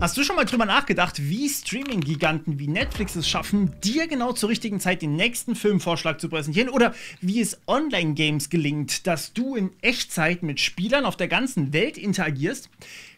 Hast du schon mal drüber nachgedacht, wie Streaming-Giganten wie Netflix es schaffen, dir genau zur richtigen Zeit den nächsten Filmvorschlag zu präsentieren? Oder wie es Online-Games gelingt, dass du in Echtzeit mit Spielern auf der ganzen Welt interagierst?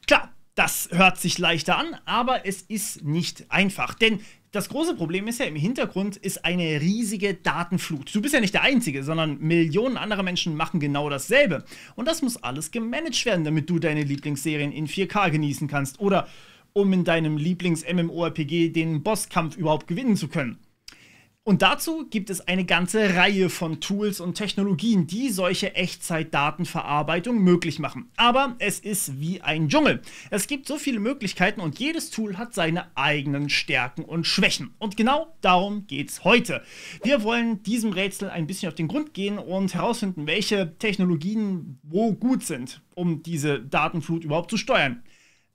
Klar, das hört sich leichter an, aber es ist nicht einfach. Denn das große Problem ist ja, im Hintergrund ist eine riesige Datenflut. Du bist ja nicht der Einzige, sondern Millionen anderer Menschen machen genau dasselbe. Und das muss alles gemanagt werden, damit du deine Lieblingsserien in 4K genießen kannst. Oder um in deinem Lieblings-MMORPG den Bosskampf überhaupt gewinnen zu können. Und dazu gibt es eine ganze Reihe von Tools und Technologien, die solche Echtzeitdatenverarbeitung möglich machen. Aber es ist wie ein Dschungel. Es gibt so viele Möglichkeiten und jedes Tool hat seine eigenen Stärken und Schwächen. Und genau darum geht's heute. Wir wollen diesem Rätsel ein bisschen auf den Grund gehen und herausfinden, welche Technologien wo gut sind, um diese Datenflut überhaupt zu steuern.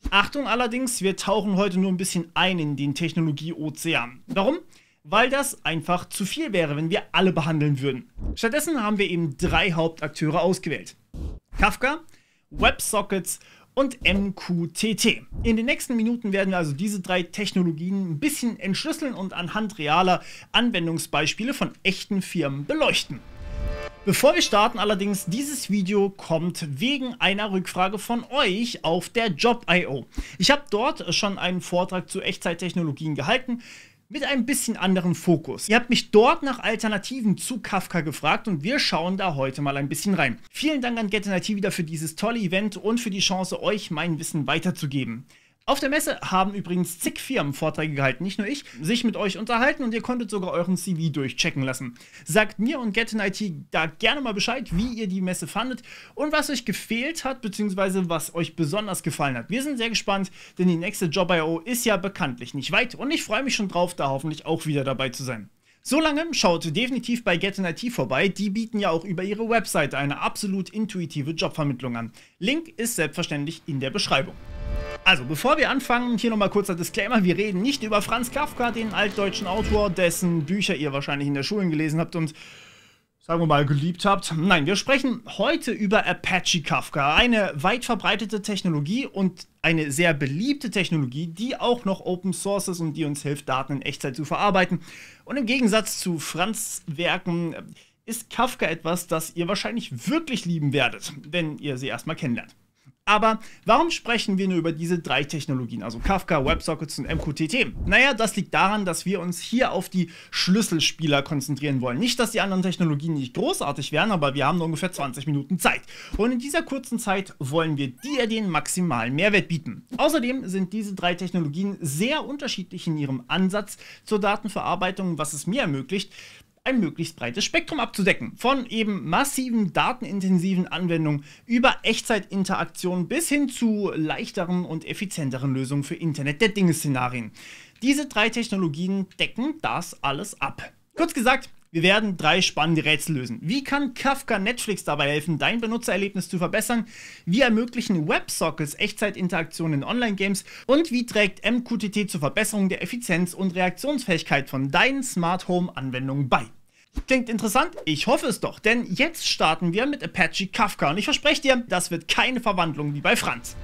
Achtung allerdings, wir tauchen heute nur ein bisschen ein in den Technologieozean. Warum? Weil das einfach zu viel wäre, wenn wir alle behandeln würden. Stattdessen haben wir eben drei Hauptakteure ausgewählt. Kafka, WebSockets und MQTT. In den nächsten Minuten werden wir also diese drei Technologien ein bisschen entschlüsseln und anhand realer Anwendungsbeispiele von echten Firmen beleuchten. Bevor wir starten allerdings, dieses Video kommt wegen einer Rückfrage von euch auf der Job.io. Ich habe dort schon einen Vortrag zu Echtzeittechnologien gehalten mit einem bisschen anderen Fokus. Ihr habt mich dort nach Alternativen zu Kafka gefragt und wir schauen da heute mal ein bisschen rein. Vielen Dank an GetNIT wieder für dieses tolle Event und für die Chance, euch mein Wissen weiterzugeben. Auf der Messe haben übrigens zig Firmen Vorträge gehalten, nicht nur ich, sich mit euch unterhalten und ihr konntet sogar euren CV durchchecken lassen. Sagt mir und Get in IT da gerne mal Bescheid, wie ihr die Messe fandet und was euch gefehlt hat, beziehungsweise was euch besonders gefallen hat. Wir sind sehr gespannt, denn die nächste Job.io ist ja bekanntlich nicht weit und ich freue mich schon drauf, da hoffentlich auch wieder dabei zu sein. Solange schaut definitiv bei Get in IT vorbei, die bieten ja auch über ihre Website eine absolut intuitive Jobvermittlung an. Link ist selbstverständlich in der Beschreibung. Also, bevor wir anfangen, hier nochmal kurzer Disclaimer. Wir reden nicht über Franz Kafka, den altdeutschen Autor, dessen Bücher ihr wahrscheinlich in der Schule gelesen habt und, sagen wir mal, geliebt habt. Nein, wir sprechen heute über Apache Kafka, eine weit verbreitete Technologie und eine sehr beliebte Technologie, die auch noch Open Source ist und die uns hilft, Daten in Echtzeit zu verarbeiten. Und im Gegensatz zu Franz Werken äh, ist Kafka etwas, das ihr wahrscheinlich wirklich lieben werdet, wenn ihr sie erstmal kennenlernt. Aber warum sprechen wir nur über diese drei Technologien, also Kafka, WebSockets und MQTT? Naja, das liegt daran, dass wir uns hier auf die Schlüsselspieler konzentrieren wollen. Nicht, dass die anderen Technologien nicht großartig wären, aber wir haben nur ungefähr 20 Minuten Zeit. Und in dieser kurzen Zeit wollen wir dir den maximalen Mehrwert bieten. Außerdem sind diese drei Technologien sehr unterschiedlich in ihrem Ansatz zur Datenverarbeitung, was es mir ermöglicht, ein möglichst breites Spektrum abzudecken. Von eben massiven, datenintensiven Anwendungen über Echtzeitinteraktionen bis hin zu leichteren und effizienteren Lösungen für Internet der Dinge-Szenarien. Diese drei Technologien decken das alles ab. Kurz gesagt, wir werden drei spannende Rätsel lösen. Wie kann Kafka Netflix dabei helfen, dein Benutzererlebnis zu verbessern? Wie ermöglichen Websockets Echtzeitinteraktionen in Online-Games? Und wie trägt MQTT zur Verbesserung der Effizienz und Reaktionsfähigkeit von deinen Smart Home-Anwendungen bei? Klingt interessant? Ich hoffe es doch, denn jetzt starten wir mit Apache Kafka und ich verspreche dir, das wird keine Verwandlung wie bei Franz.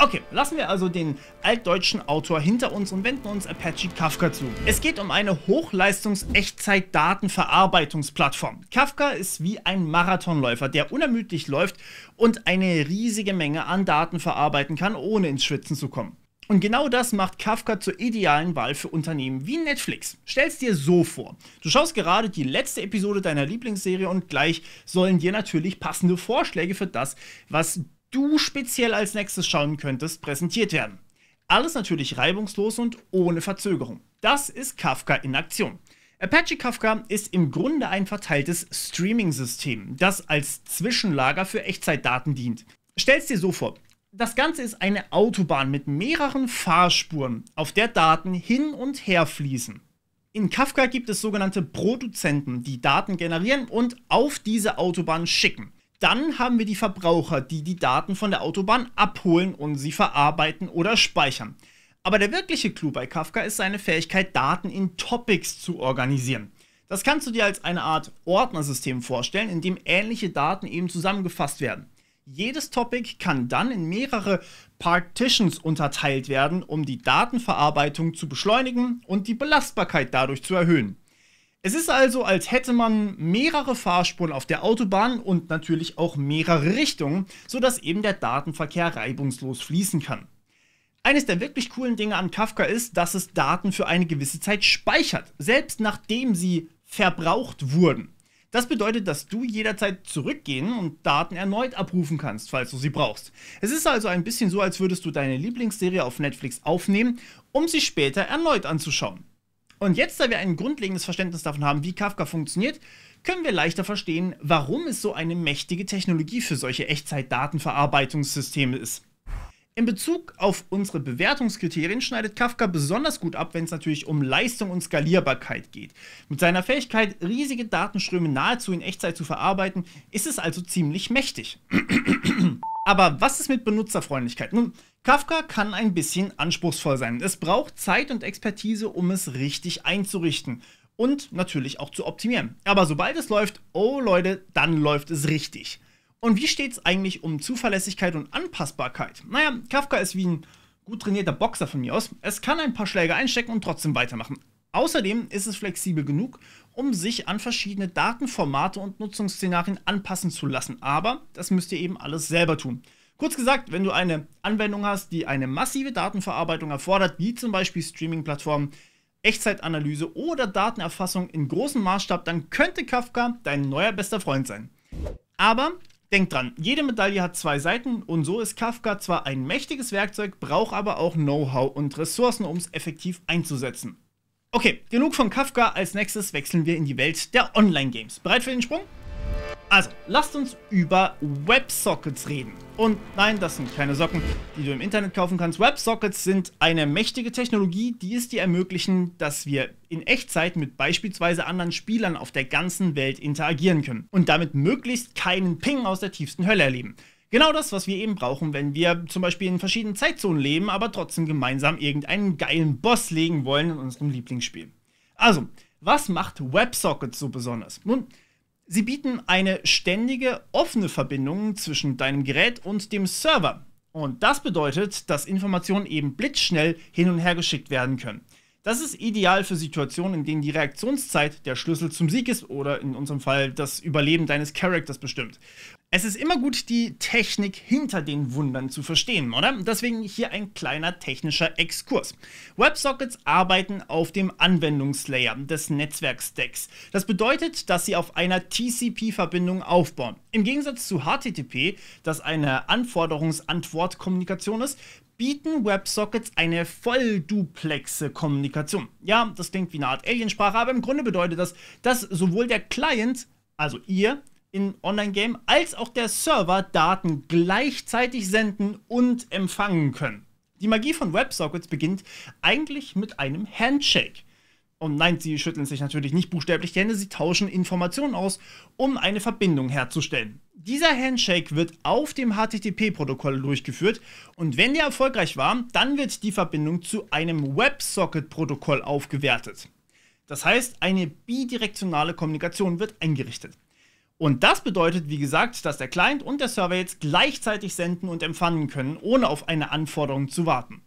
Okay, lassen wir also den altdeutschen Autor hinter uns und wenden uns Apache Kafka zu. Es geht um eine Hochleistungs-Echtzeit-Datenverarbeitungsplattform. Kafka ist wie ein Marathonläufer, der unermüdlich läuft und eine riesige Menge an Daten verarbeiten kann, ohne ins Schwitzen zu kommen. Und genau das macht Kafka zur idealen Wahl für Unternehmen wie Netflix. Stell's dir so vor. Du schaust gerade die letzte Episode deiner Lieblingsserie und gleich sollen dir natürlich passende Vorschläge für das, was du speziell als nächstes schauen könntest, präsentiert werden. Alles natürlich reibungslos und ohne Verzögerung. Das ist Kafka in Aktion. Apache Kafka ist im Grunde ein verteiltes Streaming-System, das als Zwischenlager für Echtzeitdaten dient. Stell's dir so vor. Das Ganze ist eine Autobahn mit mehreren Fahrspuren, auf der Daten hin und her fließen. In Kafka gibt es sogenannte Produzenten, die Daten generieren und auf diese Autobahn schicken. Dann haben wir die Verbraucher, die die Daten von der Autobahn abholen und sie verarbeiten oder speichern. Aber der wirkliche Clou bei Kafka ist seine Fähigkeit, Daten in Topics zu organisieren. Das kannst du dir als eine Art Ordnersystem vorstellen, in dem ähnliche Daten eben zusammengefasst werden. Jedes Topic kann dann in mehrere Partitions unterteilt werden, um die Datenverarbeitung zu beschleunigen und die Belastbarkeit dadurch zu erhöhen. Es ist also, als hätte man mehrere Fahrspuren auf der Autobahn und natürlich auch mehrere Richtungen, sodass eben der Datenverkehr reibungslos fließen kann. Eines der wirklich coolen Dinge an Kafka ist, dass es Daten für eine gewisse Zeit speichert, selbst nachdem sie verbraucht wurden. Das bedeutet, dass du jederzeit zurückgehen und Daten erneut abrufen kannst, falls du sie brauchst. Es ist also ein bisschen so, als würdest du deine Lieblingsserie auf Netflix aufnehmen, um sie später erneut anzuschauen. Und jetzt, da wir ein grundlegendes Verständnis davon haben, wie Kafka funktioniert, können wir leichter verstehen, warum es so eine mächtige Technologie für solche Echtzeitdatenverarbeitungssysteme ist. In Bezug auf unsere Bewertungskriterien schneidet Kafka besonders gut ab, wenn es natürlich um Leistung und Skalierbarkeit geht. Mit seiner Fähigkeit, riesige Datenströme nahezu in Echtzeit zu verarbeiten, ist es also ziemlich mächtig. Aber was ist mit Benutzerfreundlichkeit? Nun, Kafka kann ein bisschen anspruchsvoll sein. Es braucht Zeit und Expertise, um es richtig einzurichten und natürlich auch zu optimieren. Aber sobald es läuft, oh Leute, dann läuft es richtig. Und wie steht es eigentlich um Zuverlässigkeit und Anpassbarkeit? Naja, Kafka ist wie ein gut trainierter Boxer von mir aus. Es kann ein paar Schläge einstecken und trotzdem weitermachen. Außerdem ist es flexibel genug, um sich an verschiedene Datenformate und Nutzungsszenarien anpassen zu lassen. Aber das müsst ihr eben alles selber tun. Kurz gesagt, wenn du eine Anwendung hast, die eine massive Datenverarbeitung erfordert, wie zum Beispiel Streaming-Plattformen, Echtzeitanalyse oder Datenerfassung in großem Maßstab, dann könnte Kafka dein neuer bester Freund sein. Aber denk dran, jede Medaille hat zwei Seiten und so ist Kafka zwar ein mächtiges Werkzeug, braucht aber auch Know-how und Ressourcen, um es effektiv einzusetzen. Okay, genug von Kafka, als nächstes wechseln wir in die Welt der Online-Games. Bereit für den Sprung? Also, lasst uns über Websockets reden. Und nein, das sind keine Socken, die du im Internet kaufen kannst. Websockets sind eine mächtige Technologie, die es dir ermöglichen, dass wir in Echtzeit mit beispielsweise anderen Spielern auf der ganzen Welt interagieren können und damit möglichst keinen Ping aus der tiefsten Hölle erleben. Genau das, was wir eben brauchen, wenn wir zum Beispiel in verschiedenen Zeitzonen leben, aber trotzdem gemeinsam irgendeinen geilen Boss legen wollen in unserem Lieblingsspiel. Also, was macht WebSockets so besonders? Nun, Sie bieten eine ständige offene Verbindung zwischen deinem Gerät und dem Server. Und das bedeutet, dass Informationen eben blitzschnell hin und her geschickt werden können. Das ist ideal für Situationen, in denen die Reaktionszeit der Schlüssel zum Sieg ist oder in unserem Fall das Überleben deines Charakters bestimmt. Es ist immer gut, die Technik hinter den Wundern zu verstehen, oder? Deswegen hier ein kleiner technischer Exkurs. WebSockets arbeiten auf dem Anwendungslayer des Netzwerkstacks. Das bedeutet, dass sie auf einer TCP-Verbindung aufbauen. Im Gegensatz zu HTTP, das eine anforderungs antwort kommunikation ist, bieten Websockets eine vollduplexe Kommunikation. Ja, das klingt wie eine Art Aliensprache, aber im Grunde bedeutet das, dass sowohl der Client, also ihr, in Online-Game als auch der Server Daten gleichzeitig senden und empfangen können. Die Magie von WebSockets beginnt eigentlich mit einem Handshake. Und nein, sie schütteln sich natürlich nicht buchstäblich die Hände, sie tauschen Informationen aus, um eine Verbindung herzustellen. Dieser Handshake wird auf dem HTTP-Protokoll durchgeführt und wenn der erfolgreich war, dann wird die Verbindung zu einem WebSocket-Protokoll aufgewertet. Das heißt, eine bidirektionale Kommunikation wird eingerichtet. Und das bedeutet, wie gesagt, dass der Client und der Server jetzt gleichzeitig senden und empfangen können, ohne auf eine Anforderung zu warten.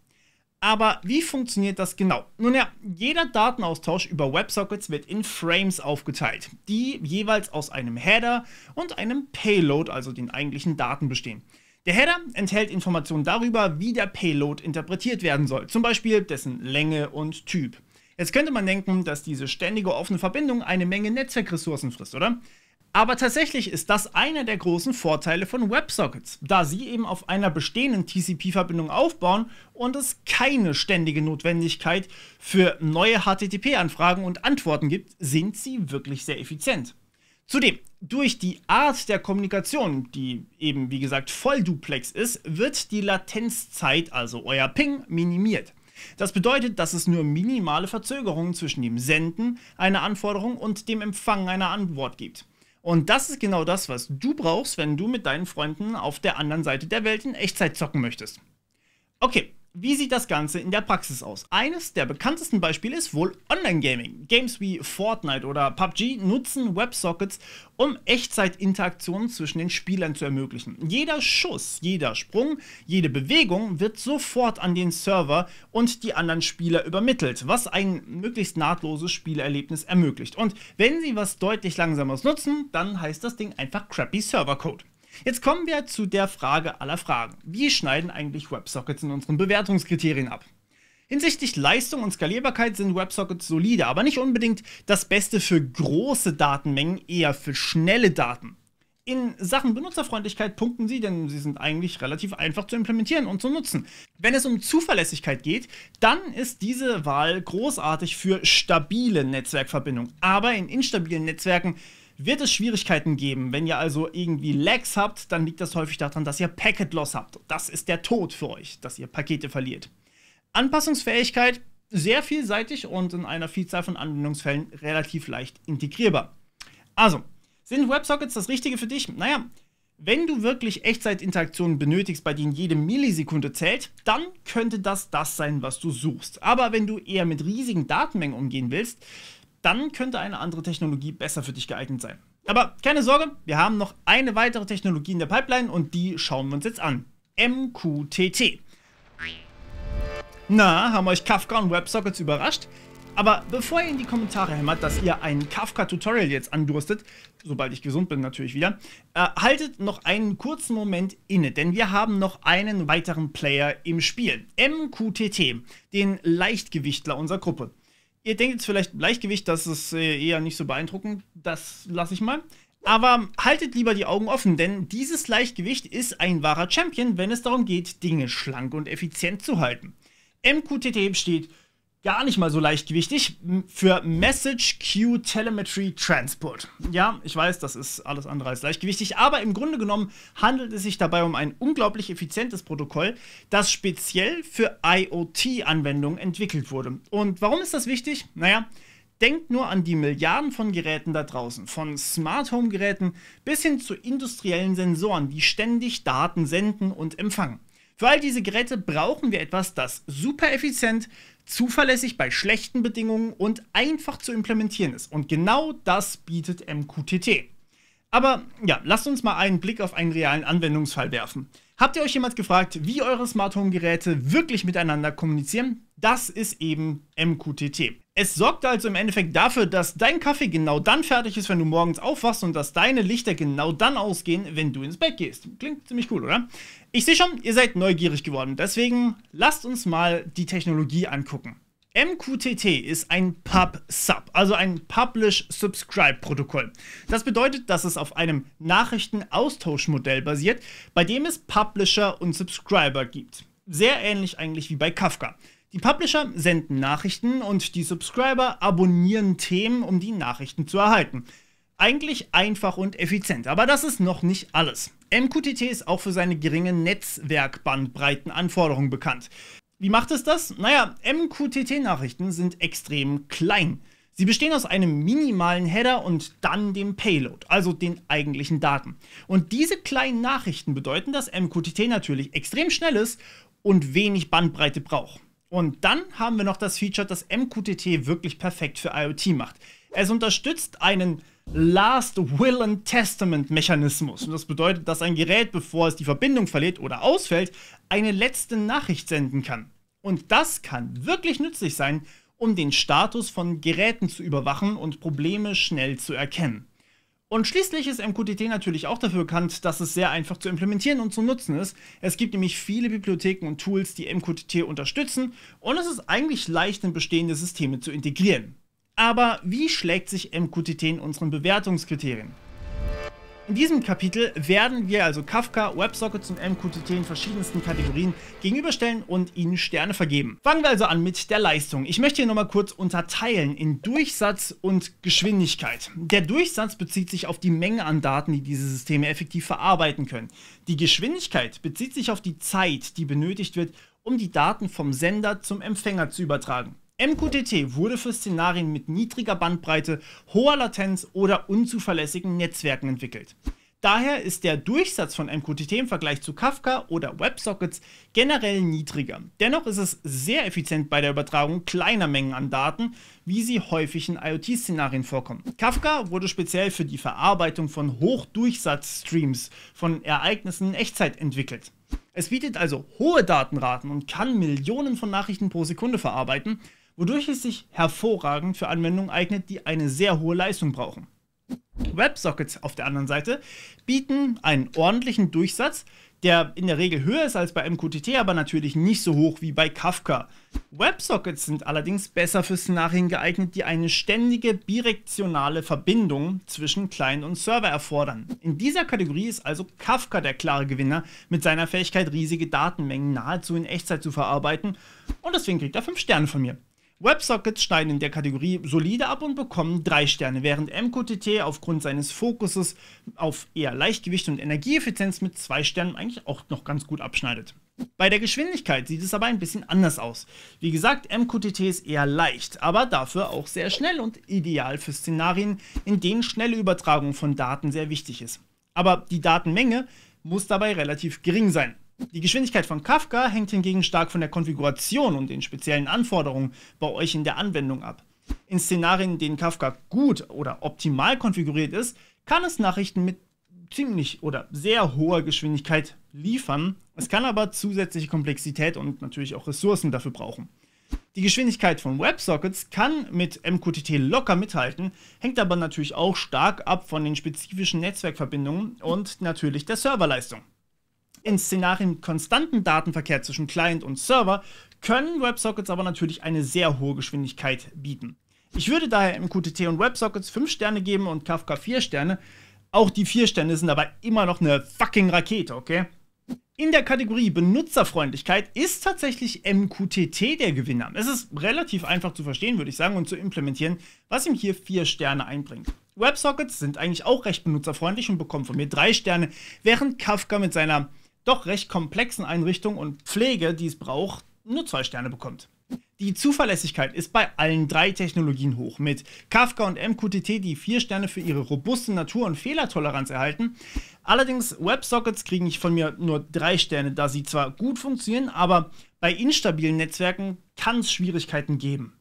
Aber wie funktioniert das genau? Nun ja, jeder Datenaustausch über WebSockets wird in Frames aufgeteilt, die jeweils aus einem Header und einem Payload, also den eigentlichen Daten, bestehen. Der Header enthält Informationen darüber, wie der Payload interpretiert werden soll, zum Beispiel dessen Länge und Typ. Jetzt könnte man denken, dass diese ständige offene Verbindung eine Menge Netzwerkressourcen frisst, oder? Aber tatsächlich ist das einer der großen Vorteile von WebSockets, da sie eben auf einer bestehenden TCP-Verbindung aufbauen und es keine ständige Notwendigkeit für neue HTTP-Anfragen und Antworten gibt, sind sie wirklich sehr effizient. Zudem, durch die Art der Kommunikation, die eben wie gesagt vollduplex ist, wird die Latenzzeit, also euer Ping, minimiert. Das bedeutet, dass es nur minimale Verzögerungen zwischen dem Senden einer Anforderung und dem Empfangen einer Antwort gibt. Und das ist genau das, was du brauchst, wenn du mit deinen Freunden auf der anderen Seite der Welt in Echtzeit zocken möchtest. Okay, wie sieht das Ganze in der Praxis aus? Eines der bekanntesten Beispiele ist wohl Online-Gaming. Games wie Fortnite oder PUBG nutzen Websockets, um Echtzeitinteraktionen zwischen den Spielern zu ermöglichen. Jeder Schuss, jeder Sprung, jede Bewegung wird sofort an den Server und die anderen Spieler übermittelt, was ein möglichst nahtloses Spielerlebnis ermöglicht. Und wenn Sie was deutlich langsameres nutzen, dann heißt das Ding einfach Crappy Server Code. Jetzt kommen wir zu der Frage aller Fragen. Wie schneiden eigentlich WebSockets in unseren Bewertungskriterien ab? Hinsichtlich Leistung und Skalierbarkeit sind WebSockets solide, aber nicht unbedingt das Beste für große Datenmengen, eher für schnelle Daten. In Sachen Benutzerfreundlichkeit punkten sie, denn sie sind eigentlich relativ einfach zu implementieren und zu nutzen. Wenn es um Zuverlässigkeit geht, dann ist diese Wahl großartig für stabile Netzwerkverbindungen. Aber in instabilen Netzwerken wird es Schwierigkeiten geben. Wenn ihr also irgendwie Lags habt, dann liegt das häufig daran, dass ihr Packet Loss habt. Das ist der Tod für euch, dass ihr Pakete verliert. Anpassungsfähigkeit sehr vielseitig und in einer Vielzahl von Anwendungsfällen relativ leicht integrierbar. Also, sind Websockets das Richtige für dich? Naja, wenn du wirklich Echtzeitinteraktionen benötigst, bei denen jede Millisekunde zählt, dann könnte das das sein, was du suchst. Aber wenn du eher mit riesigen Datenmengen umgehen willst, dann könnte eine andere Technologie besser für dich geeignet sein. Aber keine Sorge, wir haben noch eine weitere Technologie in der Pipeline und die schauen wir uns jetzt an. MQTT. Na, haben euch Kafka und WebSockets überrascht? Aber bevor ihr in die Kommentare hämmert, dass ihr ein Kafka-Tutorial jetzt andurstet, sobald ich gesund bin natürlich wieder, äh, haltet noch einen kurzen Moment inne, denn wir haben noch einen weiteren Player im Spiel, MQTT, den Leichtgewichtler unserer Gruppe. Ihr denkt jetzt vielleicht Leichtgewicht, das ist äh, eher nicht so beeindruckend. Das lasse ich mal. Aber haltet lieber die Augen offen, denn dieses Leichtgewicht ist ein wahrer Champion, wenn es darum geht, Dinge schlank und effizient zu halten. MQTT steht gar nicht mal so leichtgewichtig für Message Queue Telemetry Transport. Ja, ich weiß, das ist alles andere als leichtgewichtig, aber im Grunde genommen handelt es sich dabei um ein unglaublich effizientes Protokoll, das speziell für IoT-Anwendungen entwickelt wurde. Und warum ist das wichtig? Naja, Denkt nur an die Milliarden von Geräten da draußen, von Smart Home Geräten bis hin zu industriellen Sensoren, die ständig Daten senden und empfangen. Für all diese Geräte brauchen wir etwas, das super effizient, zuverlässig bei schlechten Bedingungen und einfach zu implementieren ist. Und genau das bietet MQTT. Aber ja, lasst uns mal einen Blick auf einen realen Anwendungsfall werfen. Habt ihr euch jemals gefragt, wie eure Smart Home Geräte wirklich miteinander kommunizieren? Das ist eben MQTT. Es sorgt also im Endeffekt dafür, dass dein Kaffee genau dann fertig ist, wenn du morgens aufwachst und dass deine Lichter genau dann ausgehen, wenn du ins Bett gehst. Klingt ziemlich cool, oder? Ich sehe schon, ihr seid neugierig geworden. Deswegen lasst uns mal die Technologie angucken. MQTT ist ein Pub-Sub, also ein Publish-Subscribe-Protokoll. Das bedeutet, dass es auf einem Nachrichtenaustauschmodell basiert, bei dem es Publisher und Subscriber gibt. Sehr ähnlich eigentlich wie bei Kafka. Die Publisher senden Nachrichten und die Subscriber abonnieren Themen, um die Nachrichten zu erhalten. Eigentlich einfach und effizient, aber das ist noch nicht alles. MQTT ist auch für seine geringen Netzwerkbandbreitenanforderungen bekannt. Wie macht es das? Naja, MQTT-Nachrichten sind extrem klein. Sie bestehen aus einem minimalen Header und dann dem Payload, also den eigentlichen Daten. Und diese kleinen Nachrichten bedeuten, dass MQTT natürlich extrem schnell ist und wenig Bandbreite braucht. Und dann haben wir noch das Feature, das MQTT wirklich perfekt für IoT macht. Es unterstützt einen Last Will and Testament Mechanismus. Und das bedeutet, dass ein Gerät, bevor es die Verbindung verliert oder ausfällt, eine letzte Nachricht senden kann. Und das kann wirklich nützlich sein, um den Status von Geräten zu überwachen und Probleme schnell zu erkennen. Und schließlich ist MQTT natürlich auch dafür bekannt, dass es sehr einfach zu implementieren und zu nutzen ist. Es gibt nämlich viele Bibliotheken und Tools, die MQTT unterstützen und es ist eigentlich leicht, in bestehende Systeme zu integrieren. Aber wie schlägt sich MQTT in unseren Bewertungskriterien? In diesem Kapitel werden wir also Kafka, WebSockets und MQTT in verschiedensten Kategorien gegenüberstellen und ihnen Sterne vergeben. Fangen wir also an mit der Leistung. Ich möchte hier nochmal kurz unterteilen in Durchsatz und Geschwindigkeit. Der Durchsatz bezieht sich auf die Menge an Daten, die diese Systeme effektiv verarbeiten können. Die Geschwindigkeit bezieht sich auf die Zeit, die benötigt wird, um die Daten vom Sender zum Empfänger zu übertragen. MQTT wurde für Szenarien mit niedriger Bandbreite, hoher Latenz oder unzuverlässigen Netzwerken entwickelt. Daher ist der Durchsatz von MQTT im Vergleich zu Kafka oder WebSockets generell niedriger. Dennoch ist es sehr effizient bei der Übertragung kleiner Mengen an Daten, wie sie häufig in IoT-Szenarien vorkommen. Kafka wurde speziell für die Verarbeitung von Hochdurchsatz-Streams von Ereignissen in Echtzeit entwickelt. Es bietet also hohe Datenraten und kann Millionen von Nachrichten pro Sekunde verarbeiten, wodurch es sich hervorragend für Anwendungen eignet, die eine sehr hohe Leistung brauchen. WebSockets auf der anderen Seite bieten einen ordentlichen Durchsatz, der in der Regel höher ist als bei MQTT, aber natürlich nicht so hoch wie bei Kafka. WebSockets sind allerdings besser für Szenarien geeignet, die eine ständige birektionale Verbindung zwischen Client und Server erfordern. In dieser Kategorie ist also Kafka der klare Gewinner mit seiner Fähigkeit, riesige Datenmengen nahezu in Echtzeit zu verarbeiten und deswegen kriegt er 5 Sterne von mir. Websockets schneiden in der Kategorie solide ab und bekommen 3 Sterne, während MQTT aufgrund seines Fokuses auf eher Leichtgewicht und Energieeffizienz mit 2 Sternen eigentlich auch noch ganz gut abschneidet. Bei der Geschwindigkeit sieht es aber ein bisschen anders aus. Wie gesagt, MQTT ist eher leicht, aber dafür auch sehr schnell und ideal für Szenarien, in denen schnelle Übertragung von Daten sehr wichtig ist. Aber die Datenmenge muss dabei relativ gering sein. Die Geschwindigkeit von Kafka hängt hingegen stark von der Konfiguration und den speziellen Anforderungen bei euch in der Anwendung ab. In Szenarien, in denen Kafka gut oder optimal konfiguriert ist, kann es Nachrichten mit ziemlich oder sehr hoher Geschwindigkeit liefern. Es kann aber zusätzliche Komplexität und natürlich auch Ressourcen dafür brauchen. Die Geschwindigkeit von WebSockets kann mit MQTT locker mithalten, hängt aber natürlich auch stark ab von den spezifischen Netzwerkverbindungen und natürlich der Serverleistung. In Szenarien konstanten Datenverkehr zwischen Client und Server können WebSockets aber natürlich eine sehr hohe Geschwindigkeit bieten. Ich würde daher MQTT und WebSockets 5 Sterne geben und Kafka 4 Sterne. Auch die 4 Sterne sind aber immer noch eine fucking Rakete, okay? In der Kategorie Benutzerfreundlichkeit ist tatsächlich MQTT der Gewinner. Es ist relativ einfach zu verstehen, würde ich sagen, und zu implementieren, was ihm hier 4 Sterne einbringt. WebSockets sind eigentlich auch recht benutzerfreundlich und bekommen von mir 3 Sterne, während Kafka mit seiner doch recht komplexen Einrichtung und Pflege, die es braucht, nur zwei Sterne bekommt. Die Zuverlässigkeit ist bei allen drei Technologien hoch, mit Kafka und MQTT, die vier Sterne für ihre robuste Natur und Fehlertoleranz erhalten. Allerdings WebSockets kriegen von mir nur drei Sterne, da sie zwar gut funktionieren, aber bei instabilen Netzwerken kann es Schwierigkeiten geben.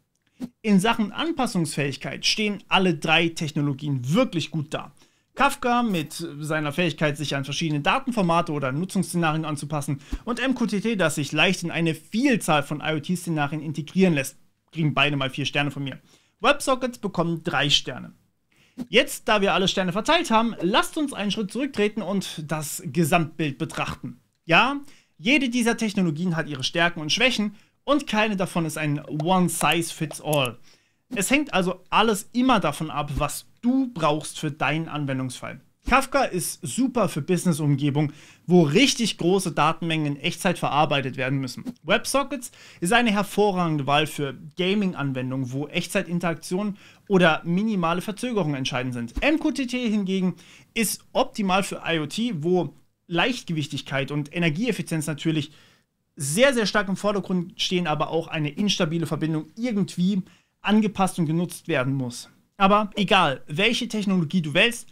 In Sachen Anpassungsfähigkeit stehen alle drei Technologien wirklich gut da. Kafka mit seiner Fähigkeit, sich an verschiedene Datenformate oder Nutzungsszenarien anzupassen und MQTT, das sich leicht in eine Vielzahl von IoT-Szenarien integrieren lässt, kriegen beide mal vier Sterne von mir. WebSockets bekommen drei Sterne. Jetzt, da wir alle Sterne verteilt haben, lasst uns einen Schritt zurücktreten und das Gesamtbild betrachten. Ja, jede dieser Technologien hat ihre Stärken und Schwächen und keine davon ist ein One-Size-Fits-All. Es hängt also alles immer davon ab, was du brauchst für deinen Anwendungsfall. Kafka ist super für Business-Umgebung, wo richtig große Datenmengen in Echtzeit verarbeitet werden müssen. WebSockets ist eine hervorragende Wahl für Gaming-Anwendungen, wo Echtzeitinteraktionen oder minimale Verzögerungen entscheidend sind. MQTT hingegen ist optimal für IoT, wo Leichtgewichtigkeit und Energieeffizienz natürlich sehr, sehr stark im Vordergrund stehen, aber auch eine instabile Verbindung irgendwie angepasst und genutzt werden muss. Aber egal, welche Technologie du wählst,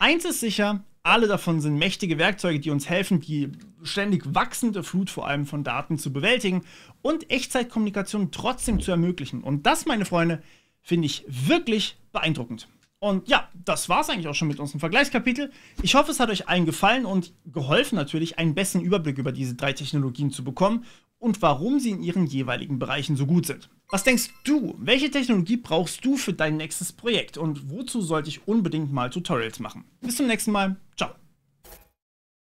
eins ist sicher, alle davon sind mächtige Werkzeuge, die uns helfen, die ständig wachsende Flut vor allem von Daten zu bewältigen und Echtzeitkommunikation trotzdem zu ermöglichen. Und das, meine Freunde, finde ich wirklich beeindruckend. Und ja, das war es eigentlich auch schon mit unserem Vergleichskapitel. Ich hoffe, es hat euch allen gefallen und geholfen natürlich, einen besseren Überblick über diese drei Technologien zu bekommen und warum sie in ihren jeweiligen Bereichen so gut sind. Was denkst du, welche Technologie brauchst du für dein nächstes Projekt und wozu sollte ich unbedingt mal Tutorials machen? Bis zum nächsten Mal, ciao.